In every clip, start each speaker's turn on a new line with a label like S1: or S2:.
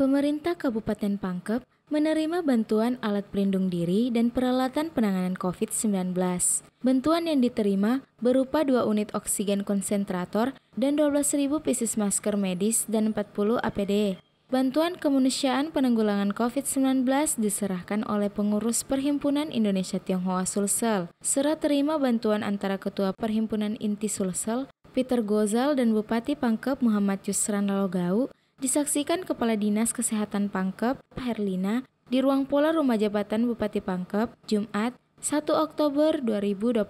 S1: pemerintah Kabupaten Pangkep menerima bantuan alat pelindung diri dan peralatan penanganan COVID-19. Bantuan yang diterima berupa dua unit oksigen konsentrator dan 12.000 pieces masker medis dan 40 APD. Bantuan Kemanusiaan Penanggulangan COVID-19 diserahkan oleh pengurus Perhimpunan Indonesia Tionghoa Sulsel. Serah terima bantuan antara Ketua Perhimpunan Inti Sulsel, Peter Gozal dan Bupati Pangkep Muhammad Yusran Lalogau disaksikan Kepala Dinas Kesehatan Pangkep, Herlina, di ruang pola rumah jabatan Bupati Pangkep, Jumat, 1 Oktober 2021.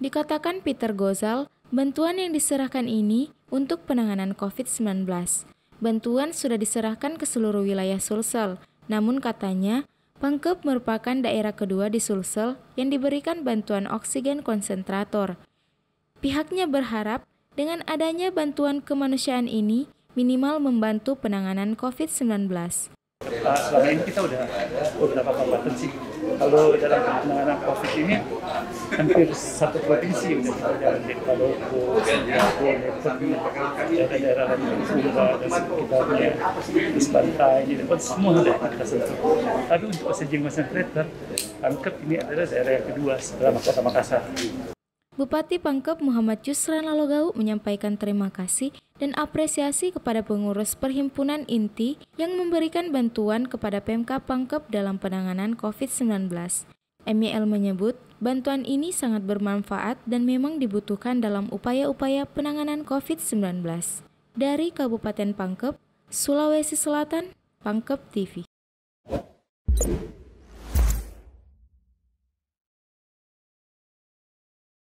S1: Dikatakan Peter Gozal, bantuan yang diserahkan ini untuk penanganan COVID-19. Bantuan sudah diserahkan ke seluruh wilayah Sulsel, namun katanya Pangkep merupakan daerah kedua di Sulsel yang diberikan bantuan oksigen konsentrator. Pihaknya berharap dengan adanya bantuan kemanusiaan ini minimal membantu penanganan COVID-19. Selama ini kita udah beberapa kabupaten sih. Kalau dalam penanganan COVID ini hampir satu provinsi udah kita jalan di Palopo, Singapura, daerah-daerah lain dari Sumba dan sekitarnya, di Pantai, jadi semua sudah kita sentuh. Tapi untuk sejengkal Concentrator, Angkep ini adalah daerah yang kedua setelah Kota Makassar. Bupati Pangkep Muhammad Yusran Lalogau menyampaikan terima kasih dan apresiasi kepada pengurus Perhimpunan Inti yang memberikan bantuan kepada PMK Pangkep dalam penanganan COVID-19. MYL menyebut, bantuan ini sangat bermanfaat dan memang dibutuhkan dalam upaya-upaya penanganan COVID-19. Dari Kabupaten Pangkep, Sulawesi Selatan, Pangkep TV.